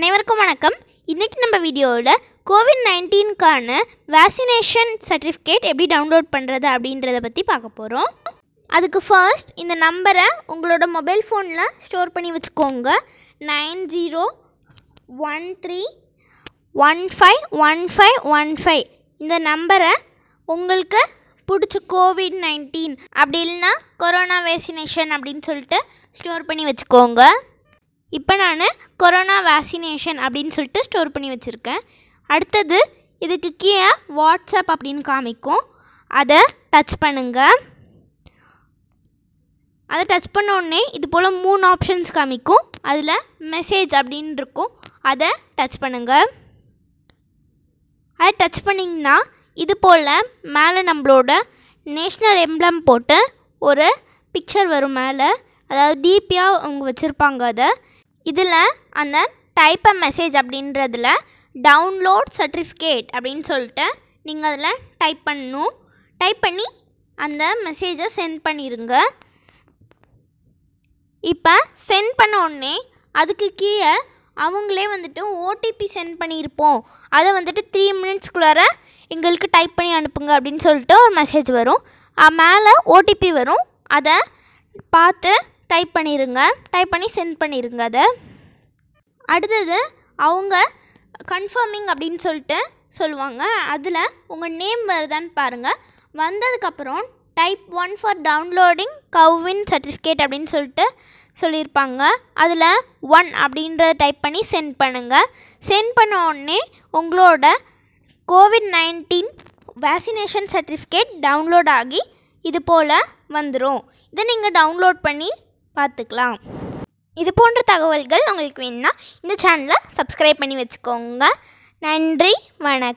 அனைவருக்கும் வணக்கம் இன்றைக்கி நம்ம வீடியோவில் கோவிட் நைன்டீனுக்கான வேக்சினேஷன் சர்டிஃபிகேட் எப்படி டவுன்லோட் பண்ணுறது அப்படின்றத பற்றி பார்க்க போகிறோம் அதுக்கு ஃபர்ஸ்ட் இந்த நம்பரை உங்களோட மொபைல் ஃபோனில் ஸ்டோர் பண்ணி வச்சுக்கோங்க nine zero one three one five one five one five இந்த நம்பரை உங்களுக்கு பிடிச்ச கோவிட் நைன்டீன் அப்படி இல்லைன்னா கொரோனா வேக்சினேஷன் அப்படின்னு சொல்லிட்டு ஸ்டோர் பண்ணி வச்சுக்கோங்க இப்போ நான் கொரோனா வேக்சினேஷன் அப்படின்னு சொல்லிட்டு ஸ்டோர் பண்ணி வச்சுருக்கேன் அடுத்தது இதுக்கு கீழே வாட்ஸ்அப் அப்படின்னு காமிக்கும் அதை டச் பண்ணுங்கள் அதை டச் பண்ணோடனே இது போல் மூணு ஆப்ஷன்ஸ் காமிக்கும் அதில் மெசேஜ் அப்படின் இருக்கும் அதை டச் பண்ணுங்கள் அதை டச் பண்ணிங்கன்னா இது போல் மேலே நம்மளோட நேஷ்னல் எம்ப்ளம் போட்டு ஒரு பிக்சர் வரும் மேலே அதாவது டிபியாக அவங்க வச்சுருப்பாங்க அதை இதில் அந்த டைப் அ மெசேஜ் அப்படின்றதில் டவுன்லோட் சர்டிஃபிகேட் அப்படின்னு சொல்லிட்டு நீங்கள் அதில் டைப் பண்ணணும் டைப் பண்ணி அந்த மெசேஜை சென்ட் பண்ணிடுங்க இப்போ சென்ட் பண்ண உடனே அதுக்கு கீழே அவங்களே வந்துட்டு ஓடிபி சென்ட் பண்ணியிருப்போம் அதை வந்துட்டு த்ரீ மினிட்ஸ்குள்ளார எங்களுக்கு டைப் பண்ணி அனுப்புங்க அப்படின்னு சொல்லிட்டு ஒரு மெசேஜ் வரும் மேலே ஓடிபி வரும் அதை பார்த்து டைப் பண்ணிடுங்க டைப் பண்ணி சென்ட் பண்ணிடுங்க அதை அடுத்தது அவங்க கன்ஃபார்மிங் அப்படின்னு சொல்லிட்டு சொல்லுவாங்க அதில் உங்கள் நேம் வருதான்னு பாருங்கள் வந்ததுக்கப்புறம் type one for downloading CoWIN certificate அப்படின்னு சொல்லிட்டு சொல்லியிருப்பாங்க அதில் ஒன் அப்படின்றத டைப் பண்ணி சென்ட் பண்ணுங்கள் சென்ட் பண்ண உடனே உங்களோட COVID nineteen vaccination certificate download ஆகி இது போல் வந்துடும் இதை நீங்கள் டவுன்லோட் பண்ணி பார்த்துக்கலாம் இது போன்ற தகவல்கள் உங்களுக்கு வேணும்னா இந்த சேனலை சப்ஸ்கிரைப் பண்ணி வச்சுக்கோங்க நன்றி வணக்கம்